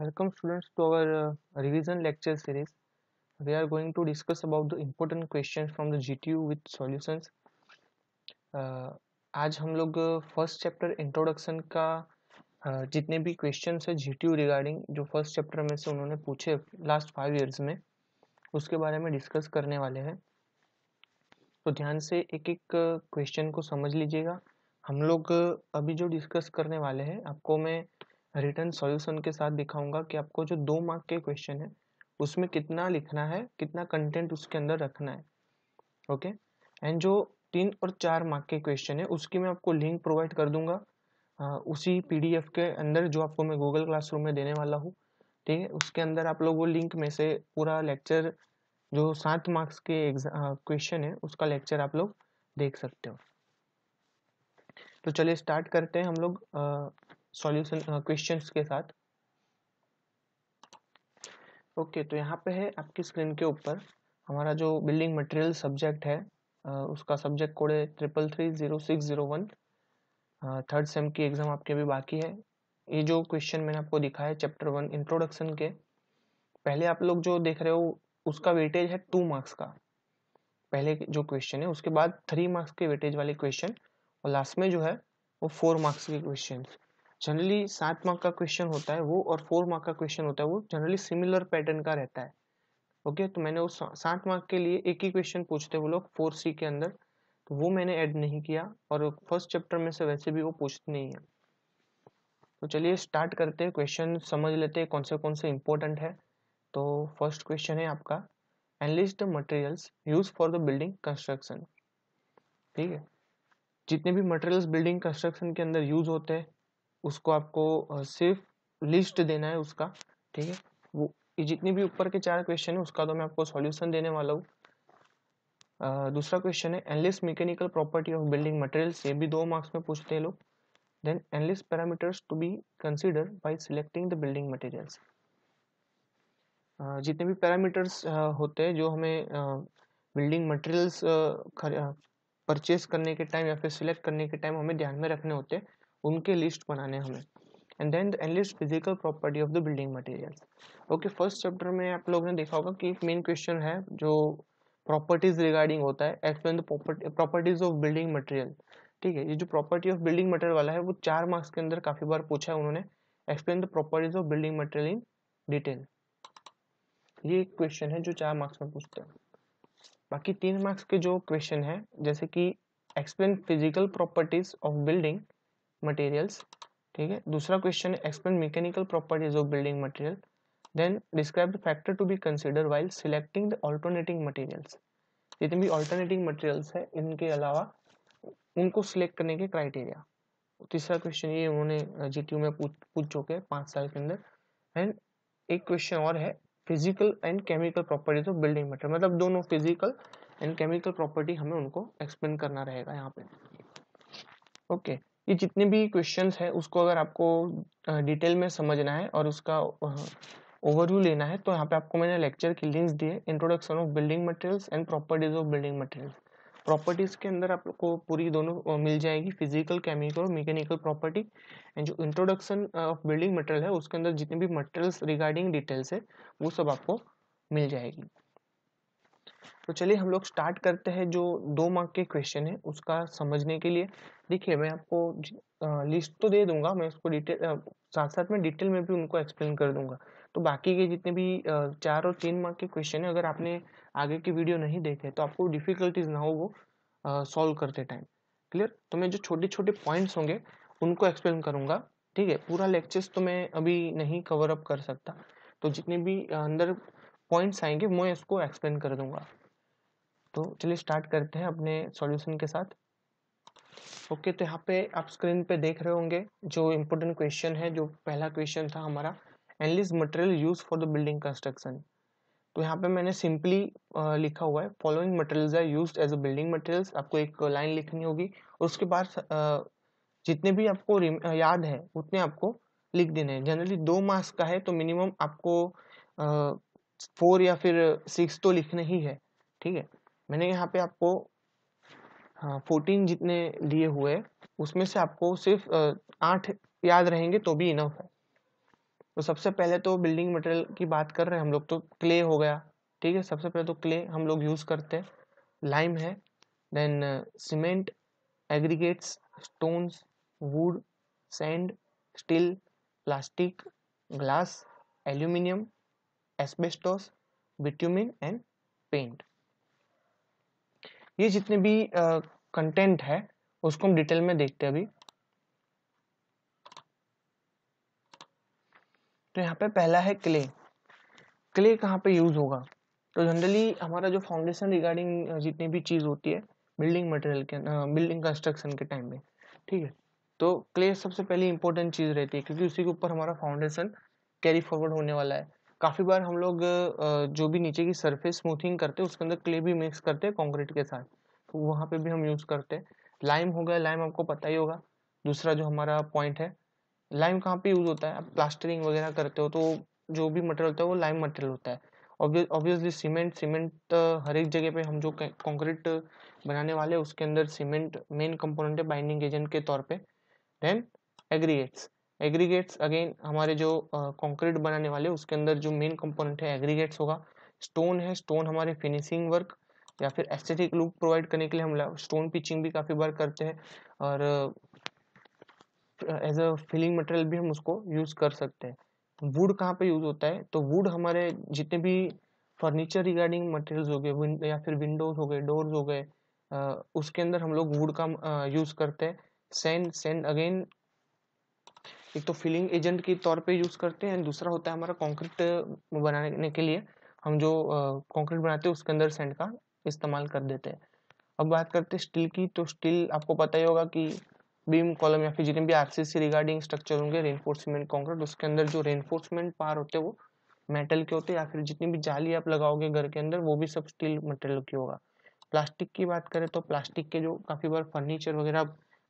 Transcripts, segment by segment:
Welcome students to our uh, revision lecture series. We are going to discuss about the important questions from the GTU with solutions. Uh, आज हम लोग first chapter introduction का uh, जितने भी question है GTU regarding जो first chapter में से उन्होंने पूछे लास्ट फाइव ईयर्स में उसके बारे में डिस्कस करने वाले हैं तो ध्यान से एक एक क्वेश्चन uh, को समझ लीजिएगा हम लोग uh, अभी जो डिस्कस करने वाले हैं आपको मैं रिटर्न सॉल्यूशन के साथ दिखाऊंगा कि आपको जो दो मार्क के क्वेश्चन है उसमें कितना लिखना है कितना कंटेंट उसके अंदर रखना है ओके एंड जो तीन और चार मार्क के क्वेश्चन है उसकी मैं आपको लिंक प्रोवाइड कर दूंगा आ, उसी पी के अंदर जो आपको मैं गूगल क्लासरूम में देने वाला हूँ ठीक है उसके अंदर आप लोग वो लिंक में से पूरा लेक्चर जो सात मार्क्स के क्वेश्चन है उसका लेक्चर आप लोग देख सकते हो तो चलिए स्टार्ट करते हैं हम लोग सॉल्यूशन क्वेश्चंस uh, के साथ ओके okay, तो यहाँ पे है आपकी स्क्रीन के ऊपर हमारा जो बिल्डिंग मटेरियल सब्जेक्ट है uh, उसका सब्जेक्ट कोड है triple three zero six zero one third sem की एग्ज़ाम आपके अभी बाकी है ये जो क्वेश्चन मैंने आपको दिखा है चैप्टर वन इंट्रोडक्शन के पहले आप लोग जो देख रहे हो उसका वेटेज है टू मार्क्स का पहले जो क्वेश्चन है उसके बाद थ्री मार्क्स के वेटेज वाले क्वेश्चन और लास्ट में जो है वो फोर मार्क्स के क्वेश्चन जनरली सात मार्क का क्वेश्चन होता है वो और फोर मार्क का क्वेश्चन होता है वो जनरली सिमिलर पैटर्न का रहता है ओके okay, तो मैंने उस सात मार्क के लिए एक ही क्वेश्चन पूछते वो लोग फोर सी के अंदर तो वो मैंने ऐड नहीं किया और फर्स्ट चैप्टर में से वैसे भी वो पूछते नहीं है तो चलिए स्टार्ट करते हैं क्वेश्चन समझ लेते हैं कौन से कौन से इंपॉर्टेंट है तो फर्स्ट क्वेश्चन है आपका enlist the materials use for the building construction ठीक है जितने भी मटेरियल्स बिल्डिंग कंस्ट्रक्शन के अंदर यूज होते हैं उसको आपको सिर्फ लिस्ट देना है उसका ठीक है वो ये जितनी भी ऊपर के चार क्वेश्चन है उसका तो मैं आपको सॉल्यूशन देने वाला हूँ दूसरा क्वेश्चन है enlist mechanical property of building materials ये भी दो मार्क्स में पूछते हैं लोग then enlist parameters to be consider by selecting the building materials जितने भी पैरामीटर्स होते हैं जो हमें बिल्डिंग मटेरियल्स परचेज करने के टाइम या फिर सिलेक्ट करने के टाइम हमें ध्यान में रखने होते हैं उनके लिस्ट बनाने हमें and then enlist physical property of the building materials okay first chapter में आप लोगों ने देखा होगा कि मेन क्वेश्चन है जो प्रॉपर्टीज रिगार्डिंग होता है explain the properties of building material ठीक है ये जो प्रॉपर्टी ऑफ बिल्डिंग मटेरियल वाला है वो चार मार्क्स के अंदर काफी बार पूछा है उन्होंने explain the properties of building material in detail ये एक क्वेश्चन है जो चार मार्क्स में पूछते हैं बाकी तीन मार्क्स के जो क्वेश्चन है जैसे कि explain physical properties of building materials ठीक है दूसरा क्वेश्चन है explain mechanical properties of building material then describe the factor to be consider while selecting the alternating materials जितने भी ऑल्टरनेटिंग मटेरियल्स है इनके अलावा उनको सिलेक्ट करने के क्राइटेरिया तीसरा क्वेश्चन ये उन्होंने जी में पूछ चुके हैं पाँच साल के अंदर एंड एक क्वेश्चन और है physical and chemical properties of building material मतलब दोनों फिजिकल एंड केमिकल प्रॉपर्टी हमें उनको एक्सप्लेन करना रहेगा यहाँ पे ओके okay. ये जितने भी क्वेश्चन हैं उसको अगर आपको डिटेल में समझना है और उसका ओवरव्यू लेना है तो यहाँ पे आपको मैंने लेक्चर की लिंक्स दिए introduction of building materials and properties of building materials properties के अंदर आप लोग को पूरी दोनों मिल जाएगी फिजिकल केमिकल और मैकेनिकल प्रॉपर्टी एंड जो इंट्रोडक्शन ऑफ बिल्डिंग मटेरियल है उसके अंदर जितने भी मटेरियल्स रिगार्डिंग डिटेल्स है वो सब आपको मिल जाएगी तो चलिए हम लोग स्टार्ट करते हैं जो दो मार्क के क्वेश्चन है उसका समझने के लिए देखिए मैं आपको लिस्ट तो दे दूंगा मैं उसको डिटेल साथ साथ में डिटेल में भी उनको एक्सप्लेन कर दूंगा तो बाकी के जितने भी चार और तीन मार्क के क्वेश्चन है अगर आपने आगे की वीडियो नहीं देखे तो आपको डिफिकल्टीज ना हो वो सॉल्व करते टाइम क्लियर तो मैं जो छोटे छोटे पॉइंट्स होंगे उनको एक्सप्लेन करूँगा ठीक है पूरा लेक्चर्स तो मैं अभी नहीं कवर अप कर सकता तो जितने भी अंदर पॉइंट्स आएंगे मैं इसको एक्सप्लेन कर दूंगा तो चलिए स्टार्ट करते हैं अपने सॉल्यूशन के साथ ओके तो यहाँ पे आप स्क्रीन पे देख रहे होंगे जो इम्पोर्टेंट क्वेश्चन है जो पहला क्वेश्चन था हमारा enlist material use for the building construction तो यहाँ पे मैंने सिंपली लिखा हुआ है following materials are used as a building materials आपको एक लाइन लिखनी होगी उसके बाद जितने भी आपको याद है उतने आपको लिख देने हैं जनरली दो मार्क्स का है तो मिनिमम आपको फोर या फिर सिक्स तो लिखना ही है ठीक है मैंने यहाँ पे आपको हाँ फोर्टीन जितने लिए हुए उसमें से आपको सिर्फ आठ याद रहेंगे तो भी इनफ है तो सबसे पहले तो बिल्डिंग मटेरियल की बात कर रहे हैं हम लोग तो क्ले हो गया ठीक है सबसे पहले तो क्ले हम लोग यूज़ करते हैं लाइम है then cement aggregates stones wood sand steel plastic glass aluminium asbestos bitumen and paint ये जितने भी कंटेंट है उसको हम डिटेल में देखते हैं अभी तो यहाँ पे पहला है क्ले क्ले कहाँ पे यूज़ होगा तो जनरली हमारा जो फाउंडेशन रिगार्डिंग जितनी भी चीज़ होती है बिल्डिंग मटेरियल के बिल्डिंग कंस्ट्रक्शन के टाइम में ठीक है तो क्ले सबसे पहली इंपॉर्टेंट चीज़ रहती है क्योंकि उसी के ऊपर हमारा फाउंडेशन कैरी फॉरवर्ड होने वाला है काफ़ी बार हम लोग जो भी नीचे की सरफेस स्मूथिंग करते हैं उसके अंदर क्ले भी मिक्स करते हैं कॉन्क्रीट के साथ तो वहाँ पे भी हम यूज़ करते हैं लाइम हो गया लाइम आपको पता ही होगा दूसरा जो हमारा पॉइंट है लाइम कहाँ पे यूज़ होता है आप प्लास्टरिंग वगैरह करते हो तो जो भी मटेरियल होता है वो लाइम मटेरियल होता है ऑब्वियसली सीमेंट सीमेंट हर एक जगह पे हम जो कंक्रीट बनाने वाले उसके अंदर सीमेंट मेन कंपोनेंट है बाइंडिंग एजेंट के तौर पे देन एग्रीगेट्स एग्रीगेट्स अगेन हमारे जो कंक्रीट uh, बनाने वाले उसके अंदर जो मेन कंपोनेंट है एग्रीगेट्स होगा स्टोन है स्टोन हमारे फिनिशिंग वर्क या फिर एस्थेटिक लुक प्रोवाइड करने के लिए हम स्टोन पिचिंग भी काफ़ी बार करते हैं और एज अ फिलिंग मटेरियल भी हम उसको यूज़ कर सकते हैं वुड कहाँ पे यूज़ होता है तो वुड हमारे जितने भी फर्नीचर रिगार्डिंग मटेरियल्स हो गए या फिर विंडोज हो गए डोर्स हो गए उसके अंदर हम लोग वुड का यूज़ करते हैं सेंड सेंड अगेन एक तो फिलिंग एजेंट के तौर पे यूज़ करते हैं दूसरा होता है हमारा कंक्रीट बनाने के लिए हम जो कंक्रीट बनाते हैं उसके अंदर सेंड का इस्तेमाल कर देते हैं अब बात करते हैं स्टील की तो स्टील आपको पता ही होगा कि बीम कॉलम या फिर जितने भी से रिगार्डिंग स्ट्रक्चर होंगे रेनफोर्समेंट कॉन्क्रीट उसके अंदर जो रेनफोर्समेंट पार होते हैं वो मेटल के होते हैं या फिर जितनी भी जाली आप लगाओगे घर के अंदर वो भी सब स्टील मटेरियल की होगा प्लास्टिक की बात करें तो प्लास्टिक के जो काफ़ी बार फर्नीचर वगैरह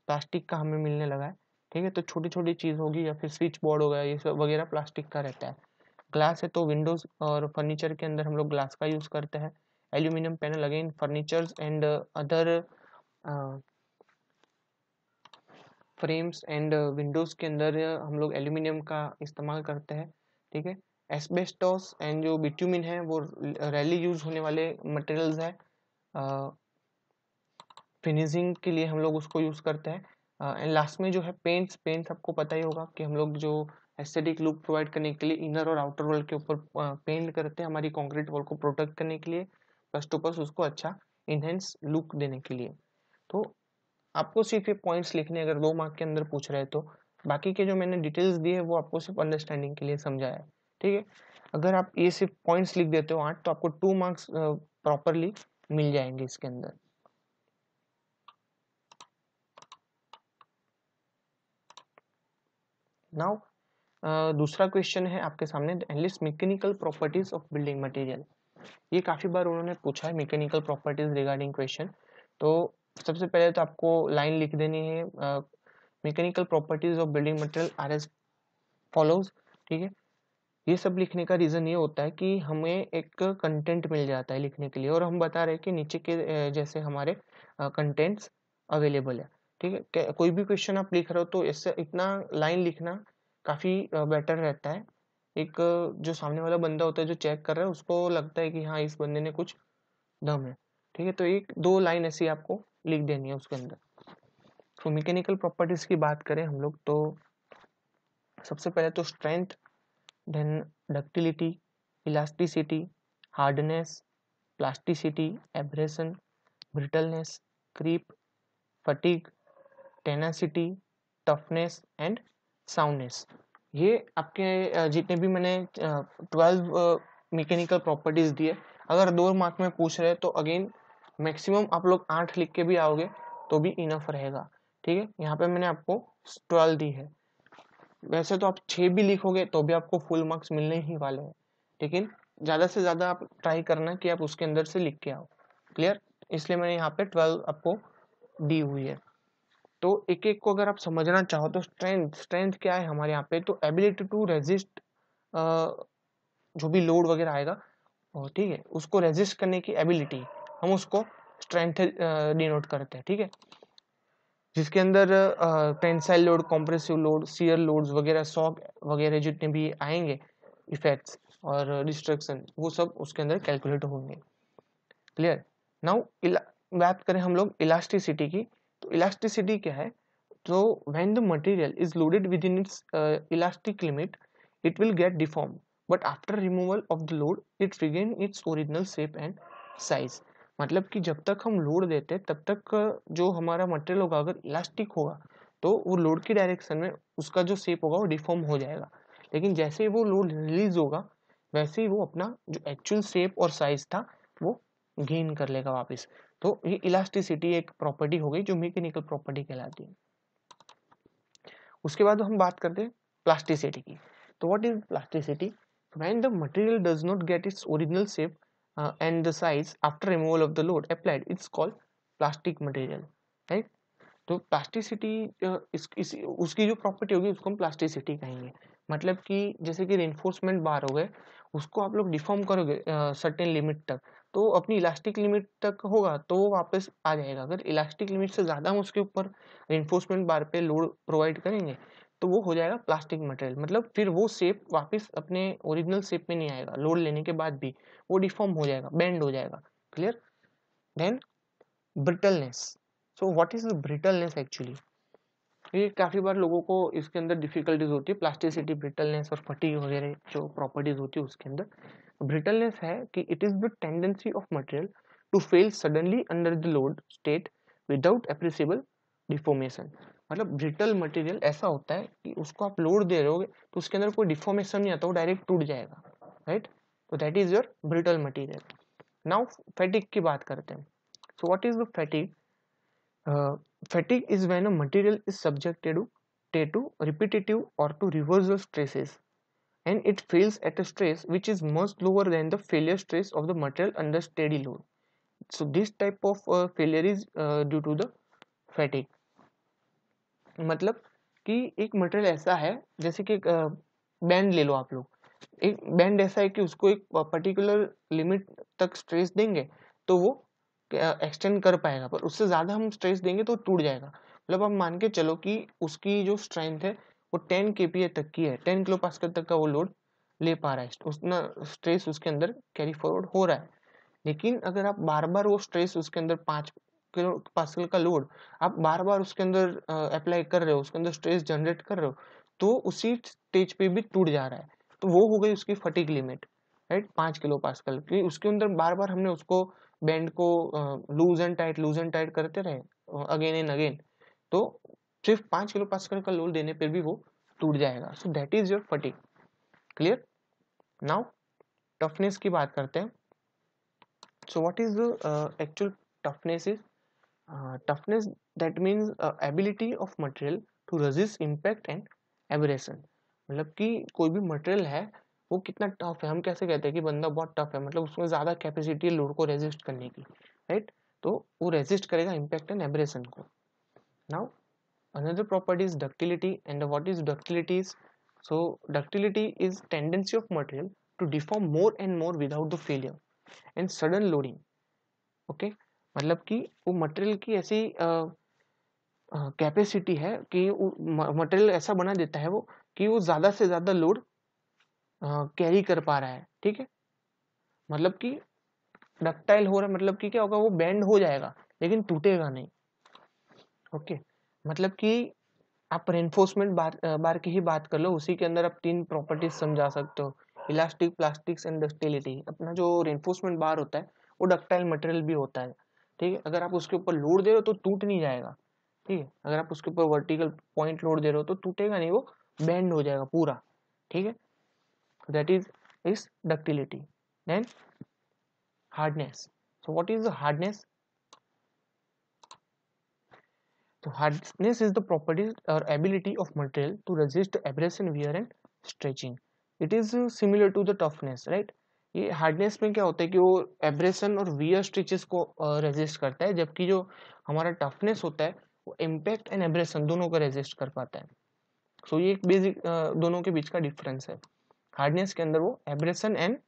प्लास्टिक का हमें मिलने लगा है ठीक है तो छोटी छोटी चीज़ होगी या फिर स्विच बोर्ड हो गया ये सब वगैरह प्लास्टिक का रहता है ग्लास है तो विंडोज़ और फर्नीचर के अंदर हम लोग ग्लास का यूज़ करते हैं aluminum panel again furnitures and uh, other uh, frames and windows के अंदर uh, हम लोग एल्यूमिनियम का इस्तेमाल करते हैं ठीक है एसबेस्टोस एंड जो बिट्यूमिन है वो रैली यूज होने वाले मटेरियल्स है फिनिशिंग के लिए हम लोग उसको यूज़ करते हैं एंड uh, लास्ट में जो है पेंट्स पेंट्स आपको पता ही होगा कि हम लोग जो एस्थेटिक लुक प्रोवाइड करने के लिए इनर और आउटर वॉल के ऊपर पेंट uh, करते हैं हमारी कंक्रीट वॉल को प्रोटेक्ट करने के लिए कस्टमर्स उसको अच्छा इनहेंस लुक देने के लिए तो आपको सिर्फ ये पॉइंट्स लिखने अगर दो मार्क के अंदर पूछ रहे तो बाकी के जो मैंने डिटेल्स दिए हैं वो आपको सिर्फ अंडरस्टैंडिंग के लिए समझाया है ठीक है अगर आप ये सिर्फ पॉइंट्स लिख देते हो आठ तो आपको टू मार्क्स प्रॉपरली मिल जाएंगे इसके अंदर नाउ दूसरा क्वेश्चन है आपके सामने mechanical properties of building material ये काफ़ी बार उन्होंने पूछा है मैकेनिकल प्रॉपर्टीज रिगार्डिंग क्वेश्चन तो सबसे पहले तो आपको लाइन लिख देनी है mechanical properties of building material are as follows ठीक है ये सब लिखने का रीज़न ये होता है कि हमें एक कंटेंट मिल जाता है लिखने के लिए और हम बता रहे हैं कि नीचे के जैसे हमारे कंटेंट्स अवेलेबल है ठीक है कोई भी क्वेश्चन आप लिख रहे हो तो इससे इतना लाइन लिखना काफ़ी बेटर रहता है एक जो सामने वाला बंदा होता है जो चेक कर रहा है उसको लगता है कि हाँ इस बंदे ने कुछ दम है ठीक है तो एक दो लाइन ऐसी आपको लिख देनी है उसके अंदर तो मैकेनिकल प्रॉपर्टीज़ की बात करें हम लोग तो सबसे पहले तो strength then ductility elasticity hardness plasticity abrasion brittleness creep fatigue tenacity toughness and soundness ये आपके जितने भी मैंने ट्वेल्व मैकेनिकल प्रॉपर्टीज दी है अगर दो मार्क में पूछ रहे तो अगेन मैक्सिमम आप लोग आठ लिख के भी आओगे तो भी इनफ रहेगा ठीक है यहाँ पे मैंने आपको ट्वेल्व दी है वैसे तो आप छः भी लिखोगे तो भी आपको फुल मार्क्स मिलने ही वाले हैं लेकिन ज़्यादा से ज़्यादा आप ट्राई करना कि आप उसके अंदर से लिख के आओ क्लियर इसलिए मैंने यहाँ पे ट्वेल्व आपको दी हुई है तो एक एक को अगर आप समझना चाहो तो स्ट्रेंथ स्ट्रेंथ क्या है हमारे यहाँ पे तो एबिलिटी टू रेजिस्ट जो भी लोड वगैरह आएगा ठीक है उसको रेजिस्ट करने की एबिलिटी हम उसको स्ट्रेंथ डिनोट करते हैं ठीक है जिसके अंदर tensile load compressive load shear loads वगैरह सॉक वगैरह जितने भी आएंगे इफेक्ट्स और डिस्ट्रक्शन वो सब उसके अंदर कैलकुलेट होंगे क्लियर नाउ बात करें हम लोग इलास्टिसिटी की तो इलास्टिसिटी क्या है तो when the material is loaded within its elastic limit it will get deform but after removal of the load it regain its original shape and size मतलब कि जब तक हम लोड देते तब तक uh, जो हमारा मटेरियल होगा अगर इलास्टिक होगा तो वो लोड की डायरेक्शन में उसका जो शेप होगा वो डिफॉर्म हो जाएगा लेकिन जैसे ही वो लोड रिलीज होगा वैसे ही वो अपना जो एक्चुअल शेप और साइज था वो गेन कर लेगा वापस तो ये इलास्टिसिटी एक प्रॉपर्टी हो गई जो मेकेनिकल प्रॉपर्टी कहलाती है उसके बाद हम बात करते हैं प्लास्टिसिटी की तो what is plasticity when the material does not get its original shape and the size after removal of the load applied its called plastic material right तो प्लास्टिसिटी uh, इस, इस उसकी जो प्रॉपर्टी होगी उसको हम प्लास्टिसिटी कहेंगे मतलब कि जैसे कि रेनफोर्समेंट बार हो गए उसको आप लोग डिफॉर्म करोगे सर्टेन लिमिट तक तो अपनी इलास्टिक लिमिट तक होगा तो वो वापस आ जाएगा अगर इलास्टिक लिमिट से ज़्यादा हम उसके ऊपर इन्फोर्समेंट बार पे लोड प्रोवाइड करेंगे तो वो हो जाएगा प्लास्टिक मटेरियल मतलब फिर वो शेप वापस अपने ओरिजिनल शेप में नहीं आएगा लोड लेने के बाद भी वो डिफॉर्म हो जाएगा बैंड हो जाएगा clear then brittleness so what is the brittleness actually ये काफ़ी बार लोगों को इसके अंदर डिफिकल्टीज होती है प्लास्टिसिटी ब्रिटलनेस और फटी वगैरह जो प्रॉपर्टीज होती है उसके अंदर ब्रिटलनेस है कि it is the tendency of material to fail suddenly under the load state without appreciable deformation मतलब ब्रिटल मटेरियल ऐसा होता है कि उसको आप लोड दे रहे हो तो उसके अंदर कोई डिफॉर्मेशन नहीं आता वो डायरेक्ट टूट जाएगा राइट तो that is your brittle material now fatigue की बात करते हैं so what is the fatigue Fatigue is when a material is subjected to, to repetitive or to reversal stresses and it fails at a stress which is much lower than the failure stress of the material under steady load. So this type of uh, failure is uh, due to the fatigue. मतलब कि एक material ऐसा है जैसे कि एक band uh, ले लो आप लोग एक बैंड ऐसा है कि उसको एक पर्टिकुलर लिमिट तक स्ट्रेस देंगे तो वो एक्सटेंड कर पाएगा पर उससे ज़्यादा हम स्ट्रेस देंगे तो टूट जाएगा मतलब आप मान के चलो कि उसकी जो स्ट्रेंथ है वो टेन के तक की है टेन किलो पास्कल तक का वो लोड ले पा रहा है उतना स्ट्रेस उसके अंदर कैरी फॉरवर्ड हो रहा है लेकिन अगर आप बार बार वो स्ट्रेस उसके अंदर पाँच किलो पास्कल का लोड आप बार बार उसके अंदर अप्लाई कर रहे हो उसके अंदर स्ट्रेस जनरेट कर रहे हो तो उसी स्टेज पे भी टूट जा रहा है तो वो हो गई उसकी फटिक लिमिट राइट पाँच किलो पास्कल की उसके अंदर बार बार हमने उसको बैंड को loose and tight loose and tight करते रहे अगेन एंड अगेन तो सिर्फ पांच किलो पास्कल का लोड देने पर भी वो टूट जाएगा so that is your fatigue clear now toughness की बात करते हैं so what is actual toughness is toughness that means ability of material to resist impact and abrasion मतलब कि कोई भी मटेरियल है वो कितना टफ है हम कैसे कहते हैं कि बंदा बहुत टफ है मतलब उसमें ज्यादा कैपेसिटी है लोड को रेजिस्ट करने की राइट तो वो रेजिस्ट करेगा इम्पैक्ट एंड एब्रेशन को now another property is ductility and what is ductility so ductility is tendency of material to deform more and more without the failure and sudden loading okay मतलब कि वो material की ऐसी capacity uh, uh, है कि material ऐसा बना देता है वो कि वो ज्यादा से ज्यादा लोड कैरी कर पा रहा है ठीक है मतलब कि डक्टाइल हो रहा है मतलब कि क्या होगा वो बैंड हो जाएगा लेकिन टूटेगा नहीं ओके मतलब कि आप रेनफोर्समेंट बार बार की ही बात कर लो उसी के अंदर आप तीन प्रॉपर्टीज समझा सकते हो इलास्टिक प्लास्टिक्स एंड डस्टिलिटी अपना जो रेनफोर्समेंट बार होता है वो डक्टाइल मटेरियल भी होता है ठीक है अगर आप उसके ऊपर लोड दे रहे हो तो टूट नहीं जाएगा ठीक है अगर आप उसके ऊपर वर्टिकल पॉइंट लोड दे रहे हो तो टूटेगा नहीं वो बैंड हो जाएगा पूरा ठीक है that is its ductility then hardness so what is the hardness so hardness is the property or ability of material to resist abrasion wear and stretching it is similar to the toughness right ये hardness में क्या होता है कि वो abrasion और wear stitches को resist करता है जबकि जो हमारा टफनेस होता है वो इम्पैक्ट एंड एब्रेशन दोनों को रेजिस्ट कर पाता है सो so, ये एक बेसिक दोनों के बीच का डिफरेंस है हार्डनेस के अंदर वो एब्रेशन एंड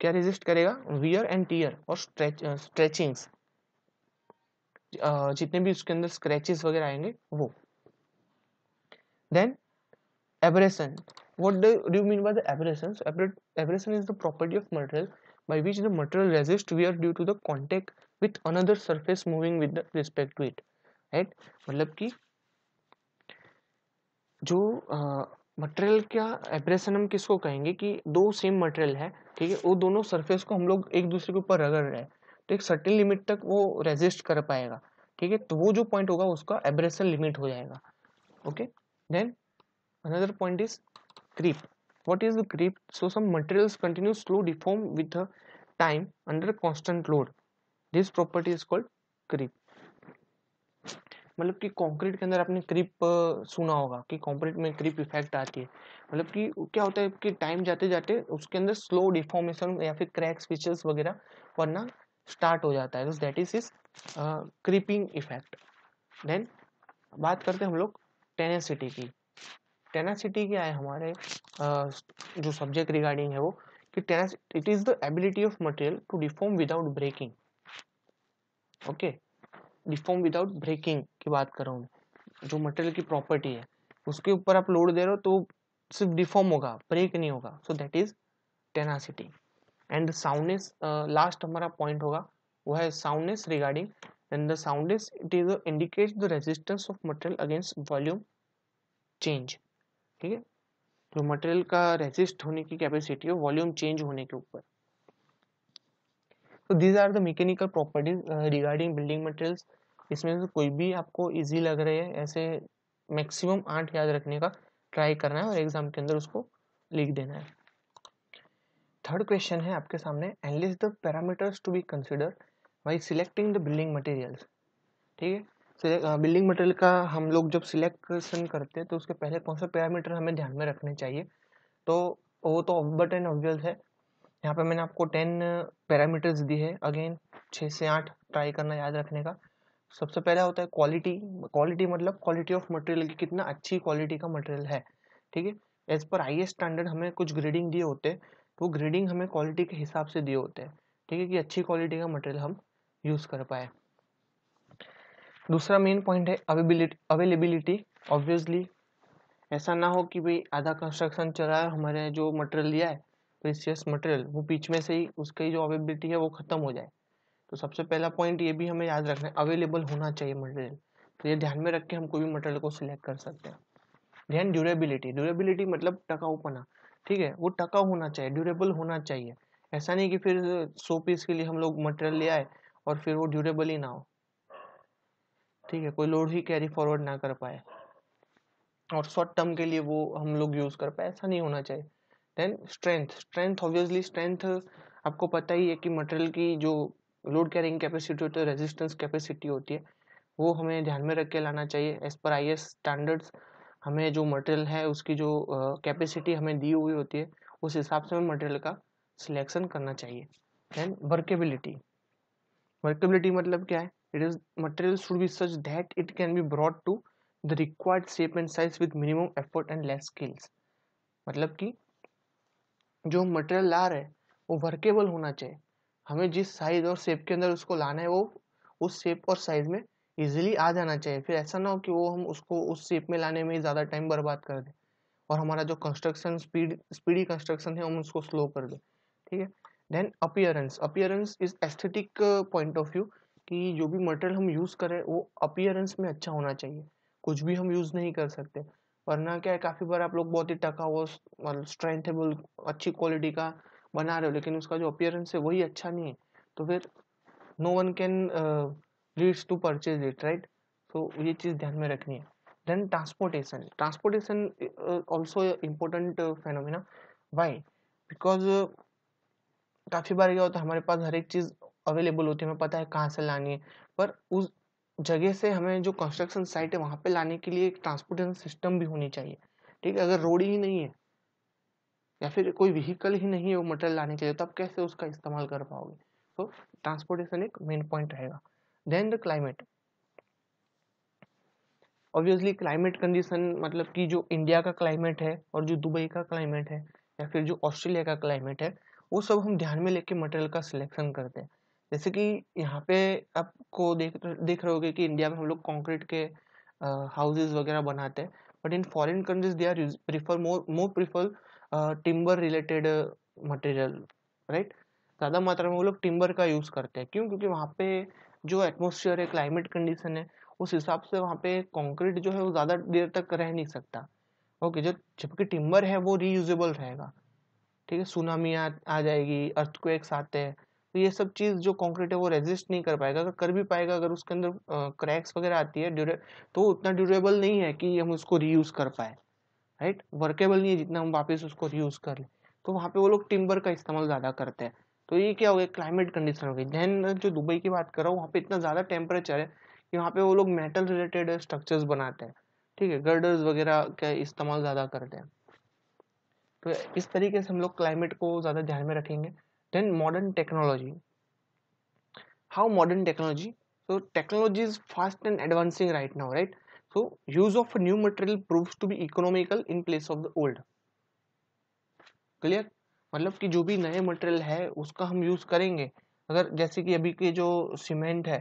क्या रेजिस्ट करेगा वियर एंड टीयर और स्ट्रेच जितने भी उसके अंदर स्क्रैचेस वगैरह आएंगे वो then abrasion what do mean by the abrasion abrasion is the property of material by which the material resist wear due to the contact with another surface moving with respect to it right मतलब कि जो material का एब्रेसन हम किसको कहेंगे कि दो same material है ठीक है वो दोनों सरफेस को हम लोग एक दूसरे के ऊपर रगड़ रहे हैं तो एक सर्टेन लिमिट तक वो रेजिस्ट कर पाएगा ठीक है तो वो जो पॉइंट होगा उसका एब्रेसन लिमिट हो जाएगा okay then another point is creep what is the creep so some material continue slow deform with time under constant load this property is called creep मतलब कि कंक्रीट के अंदर आपने क्रिप सुना होगा कि कंक्रीट में क्रिप इफेक्ट आती है मतलब कि क्या होता है कि टाइम जाते जाते उसके अंदर स्लो डिफॉर्मेशन या फिर क्रैक्स फीचर्स वगैरह वरना स्टार्ट हो जाता है that is is creeping effect then बात करते हैं हम लोग टेनेसिटी की टेनासिटी क्या है हमारे uh, जो सब्जेक्ट रिगार्डिंग है वो कि tenacity it is the ability of material to deform without breaking okay deform without breaking की बात कर रहा हूँ जो मटेरियल की प्रॉपर्टी है उसके ऊपर आप लोड दे रहे हो तो सिर्फ डिफॉर्म होगा ब्रेक नहीं होगा so that is tenacity and soundness last हमारा पॉइंट होगा वो है soundness regarding and the soundness it is indicate the resistance of material against volume change ठीक है जो मटेरियल का रेजिस्ट होने की कैपेसिटी है वॉल्यूम चेंज होने के ऊपर तो these are the mechanical properties regarding building materials इसमें से कोई भी आपको इजी लग रही है ऐसे मैक्सिमम आठ याद रखने का ट्राई करना है और एग्जाम के अंदर उसको लिख देना है थर्ड क्वेश्चन है आपके सामने enlist the parameters to be consider by selecting the building materials ठीक है बिल्डिंग मटेरियल का हम लोग जब सिलेक्शन करते हैं तो उसके पहले कौन सा पैरामीटर हमें ध्यान में रखने चाहिए तो वो तो बट एंड ऑब्वियस है यहाँ पर मैंने आपको टेन पैरामीटर्स दी है अगेन छः से आठ ट्राई करना याद रखने का सबसे पहला होता है क्वालिटी क्वालिटी मतलब क्वालिटी ऑफ मटेरियल की कितना अच्छी क्वालिटी का मटेरियल है ठीक है एज पर आई स्टैंडर्ड हमें कुछ ग्रेडिंग दिए होते हैं तो ग्रेडिंग हमें क्वालिटी के हिसाब से दिए होते हैं ठीक है कि अच्छी क्वालिटी का मटेरियल हम यूज़ कर पाए दूसरा मेन पॉइंट है अवेबिलिटी अवेलेबिलिटी ऑब्वियसली ऐसा ना हो कि भाई आधा कंस्ट्रक्शन चल रहा है हमारे जो मटेरियल लिया है प्रीसियस मटेरियल वो बीच में से ही उसकी जो अवेबिलिटी है वो ख़त्म हो जाए तो सबसे पहला पॉइंट ये भी हमें याद रखना है अवेलेबल होना चाहिए मटेरियल तो ये ध्यान में रख के हम कोई भी मटेरियल को सिलेक्ट कर सकते हैं ध्यान ड्यूरेबिलिटी ड्यूरेबिलिटी मतलब टकाऊपना ठीक है वो टका होना चाहिए ड्यूरेबल होना चाहिए ऐसा नहीं कि फिर सौ पीस के लिए हम लोग मटेरियल ले आए और फिर वो ड्यूरेबल ही ना हो ठीक है कोई लोड ही कैरी फॉरवर्ड ना कर पाए और शॉर्ट टर्म के लिए वो हम लोग यूज़ कर पाए ऐसा नहीं होना चाहिए then strength strength obviously strength आपको पता ही है कि मटेरियल की जो लोड कैरिंग कैपेसिटी होती है रेजिस्टेंस कैपेसिटी होती है वो हमें ध्यान में रख के लाना चाहिए एज पर आई स्टैंडर्ड्स हमें जो मटेरियल है उसकी जो कैपेसिटी uh, हमें दी हुई होती है उस हिसाब से हमें मटेरियल का सिलेक्शन करना चाहिए दैन वर्केबिलिटी वर्केबिलिटी मतलब क्या है it is material should be such that it can be brought to the required shape and size with minimum effort and less skills मतलब कि जो मटेरियल ला रहे हैं वो वर्केबल होना चाहिए हमें जिस साइज और शेप के अंदर उसको लाना है वो उस शेप और साइज में ईजिली आ जाना चाहिए फिर ऐसा ना हो कि वो हम उसको उस शेप में लाने में ज़्यादा टाइम बर्बाद कर दें और हमारा जो कंस्ट्रक्शन स्पीड स्पीडी कंस्ट्रक्शन है हम उसको स्लो कर दें ठीक है then appearance appearance is aesthetic point of view कि जो भी मटेरियल हम यूज़ करें वो अपियरेंस में अच्छा होना चाहिए कुछ भी हम यूज़ नहीं कर सकते वरना क्या है काफ़ी बार आप लोग बहुत ही टका हुआ स्ट्रेंथेबल अच्छी क्वालिटी का बना रहे हो लेकिन उसका जो अपियरेंस है वही अच्छा नहीं है तो फिर no one can leads to purchase it right तो ये चीज़ ध्यान में रखनी है then transportation transportation also important phenomena why because काफ़ी बार क्या होता है हमारे पास हर एक चीज़ अवेलेबल होती है हमें पता है कहाँ से लानी है पर उस जगह से हमें जो कंस्ट्रक्शन साइट है वहाँ पे लाने के लिए एक ट्रांसपोर्टेशन सिस्टम भी होनी चाहिए ठीक है अगर रोड ही नहीं है या फिर कोई व्हीकल ही नहीं है वो मटेरियल लाने के लिए तो आप कैसे उसका इस्तेमाल कर पाओगे तो ट्रांसपोर्टेशन एक मेन पॉइंट रहेगा then the climate obviously climate condition मतलब कि जो इंडिया का क्लाइमेट है और जो दुबई का क्लाइमेट है या फिर जो ऑस्ट्रेलिया का क्लाइमेट है वो सब हम ध्यान में लेके मटेरियल का सिलेक्शन करते हैं जैसे कि यहाँ पे आपको देख देख रहे होगे कि इंडिया में हम लोग कॉन्क्रीट के हाउसेज वगैरह बनाते हैं but in foreign countries they are prefer more more prefer timber related material right ज़्यादा मात्रा में वो लोग टिम्बर का यूज़ करते हैं क्यों क्योंकि वहाँ पे जो एटमोसफियर है क्लाइमेट कंडीशन है उस हिसाब से वहाँ पे कंक्रीट जो है वो ज़्यादा देर तक रह नहीं सकता ओके जो जबकि टिम्बर है वो रीयूजेबल रहेगा ठीक है सुनामी आ, आ जाएगी अर्थक्वेक्स आते हैं तो ये सब चीज़ जो कंक्रीट है वो रेजिस्ट नहीं कर पाएगा अगर कर भी पाएगा अगर उसके अंदर क्रैक्स वगैरह आती है ड्यूरे तो उतना ड्यूरेबल नहीं है कि हम उसको रीयूज़ कर पाए राइट वर्केबल नहीं है जितना हम वापस उसको यूज़ कर ले तो वहाँ पे वो लोग टिम्बर का इस्तेमाल ज़्यादा करते हैं तो ये क्या हो गया क्लाइमेट कंडीशन हो गई दैन जो दुबई की बात कर रहा हूँ वहाँ पे इतना ज़्यादा टेम्परेचर है कि वहाँ पे वो लोग मेटल रिलेटेड स्ट्रक्चर्स बनाते हैं ठीक है गर्डर्स वगैरह का इस्तेमाल ज़्यादा करते हैं तो इस तरीके से हम लोग क्लाइमेट को ज़्यादा ध्यान में रखेंगे then modern technology how modern technology so technology is fast and advancing right now So use of new new material proves to be economical in place of the old. Clear मतलब कि जो भी नए मटेरियल है उसका हम use करेंगे अगर जैसे कि अभी के जो सीमेंट है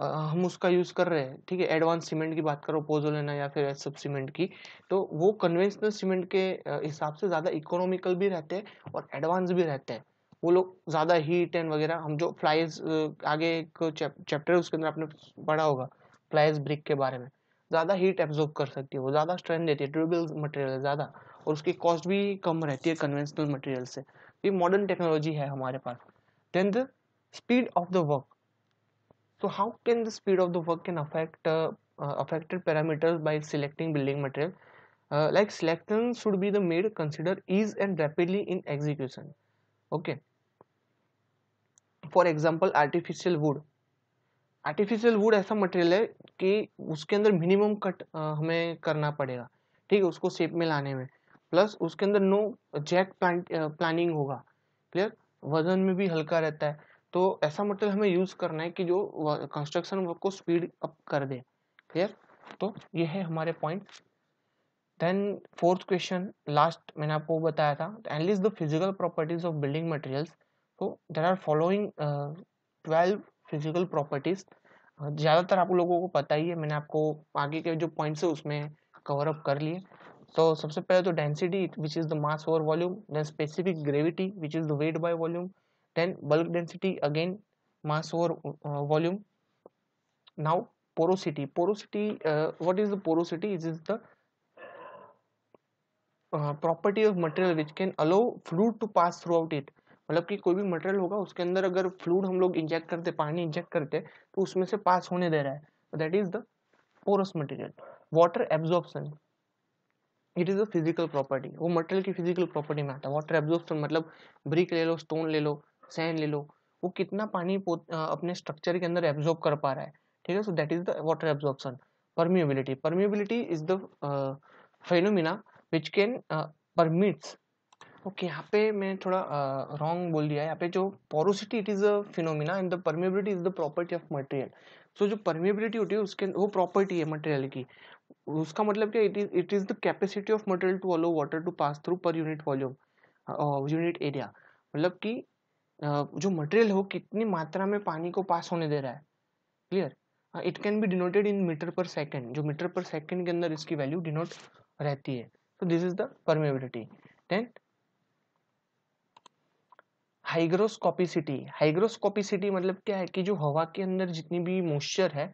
आ, हम उसका यूज़ कर रहे हैं ठीक है एडवांस सीमेंट की बात करो लेना या फिर सब सीमेंट की तो वो कन्वेंशनल सीमेंट के हिसाब से ज़्यादा इकोनॉमिकल भी रहते हैं और एडवांस भी रहते हैं वो लोग ज़्यादा हीट एंड वगैरह हम जो फ्लाइज आगे एक चैप्टर उसके अंदर आपने पढ़ा होगा फ्लाइज ब्रिक के बारे में ज़्यादा हीट एब्जॉर्ब कर सकती है वो ज़्यादा स्ट्रेंथ देती है ड्यूरेबल मटेरियल ज़्यादा और उसकी कॉस्ट भी कम रहती है कन्वेंशनल मटेरियल से तो ये मॉडर्न टेक्नोलॉजी है हमारे पास then the speed of the work so how can the speed of the work can affect affected parameters by selecting building material like selection should be the made consider is and rapidly in execution okay for example artificial wood artificial wood ऐसा material है कि उसके अंदर minimum cut हमें करना पड़ेगा ठीक है उसको शेप में लाने में प्लस उसके अंदर नो जैक प्लानिंग होगा क्लियर वजन में भी हल्का रहता है तो ऐसा मटेरियल हमें यूज़ करना है कि जो कंस्ट्रक्शन वर्क को स्पीड अप कर दे क्लियर तो ये है हमारे point then fourth question last मैंने आपको बताया था enlist the physical properties of building materials तो there are following twelve physical properties ज़्यादातर आप लोगों को पता ही है मैंने आपको आगे के जो पॉइंट्स है उसमें कवर अप कर लिए तो सबसे पहले तो density which is the mass over volume then specific gravity which is the weight by volume then bulk density again mass over volume now porosity porosity what is the porosity is is the property of material which can allow flow to pass through out it मतलब कि कोई भी material होगा उसके अंदर अगर fluid हम लोग इंजेक्ट करते पानी इंजेक्ट करते तो उसमें से पास होने दे रहा है that is the porous material water absorption it is a physical property वो मटेरियल की फिजिकल प्रॉपर्टी में आता है वाटर एब्जॉर्बन मतलब ब्रिक ले लो स्टोन ले लो सैंड ले लो वो कितना पानी अपने स्ट्रक्चर के अंदर एब्जॉर्ब कर पा रहा है ठीक है so that is the water absorption permeability permeability is the phenomena which can permits okay यहाँ पे मैं थोड़ा रॉन्ग बोल दिया यहाँ पे जो porosity it is a phenomena and the permeability is the property of material so जो परमेबिलिटी होती है उसके वो प्रॉपर्टी है मटेरियल की उसका मतलब क्या it is it is the capacity of material to allow water to pass through per unit volume unit area मतलब कि जो मटेरियल हो कितनी मात्रा में पानी को पास होने दे रहा है clear it can be denoted in meter per second जो मीटर पर सेकेंड के अंदर इसकी वैल्यू डिनोट रहती है so this is the permeability then hygroscopicity hygroscopicity मतलब क्या है कि जो हवा के अंदर जितनी भी मॉइस्चर है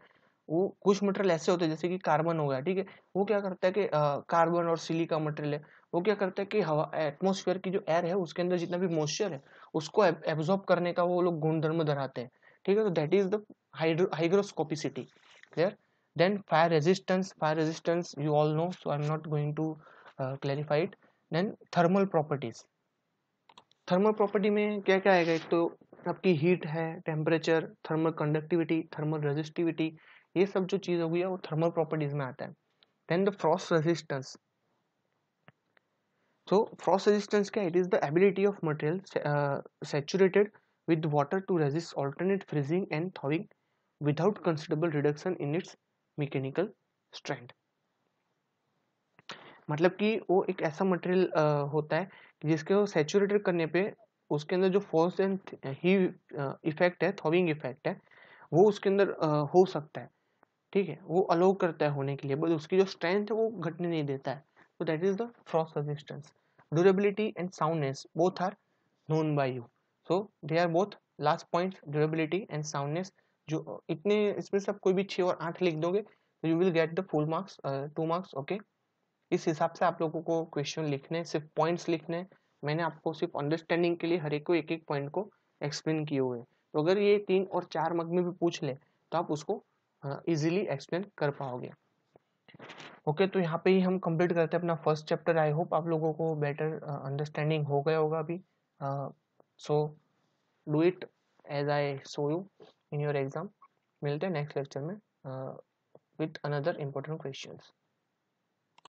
वो कुछ मटेरियल ऐसे होते हैं जैसे कि कार्बन हो गया ठीक है वो क्या करता है कि कार्बन और सिलिका मटेरियल है वो क्या करता है कि हवा एटमोसफेयर की जो एयर है उसके अंदर जितना भी मॉइस्चर है उसको एब्जॉर्ब करने का वो लोग गुणधर्म धराते हैं ठीक है तो that is the hygroscopicity clear then fire resistance fire resistance you all know so I am not going to clarified then thermal properties thermal property में क्या क्या आएगा एक तो आपकी हीट है temperature thermal conductivity thermal resistivity ये सब जो चीज़ होगी वो थर्मल प्रॉपर्टीज में आता है देन द फ्रॉस्ट रेजिस्टेंस तो फ्रॉस्ट रेजिस्टेंस क्या it is the ability of material saturated with water to resist alternate freezing and thawing without considerable reduction in its mechanical strength मतलब कि वो एक ऐसा मटेरियल होता है जिसके वो सेचुरेटेड करने पे उसके अंदर जो फोर्स एंड ही इफेक्ट है थॉबिंग इफेक्ट है वो उसके अंदर हो सकता है ठीक है वो अलो करता है होने के लिए बट उसकी जो स्ट्रेंथ है वो घटने नहीं देता है तो that is the frost resistance durability and soundness both are known by you so they are both last point durability and soundness जो इतने इसमें से आप कोई भी छः और आठ लिख दोगे तो you will get the full marks two marks okay इस हिसाब से आप लोगों को क्वेश्चन लिखने सिर्फ पॉइंट्स लिखने मैंने आपको सिर्फ अंडरस्टैंडिंग के लिए हर एक को एक एक पॉइंट को एक्सप्लेन किए हुए तो अगर ये तीन और चार मग में भी पूछ ले तो आप उसको इजिली एक्सप्लेन कर पाओगे ओके okay, तो यहाँ पे ही हम कंप्लीट करते हैं अपना फर्स्ट चैप्टर आई होप आप लोगों को बेटर अंडरस्टैंडिंग हो गया होगा अभी so do it as I so you in your exam मिलते हैं नेक्स्ट लेक्चर में विथ अनदर इम्पोर्टेंट क्वेश्चंस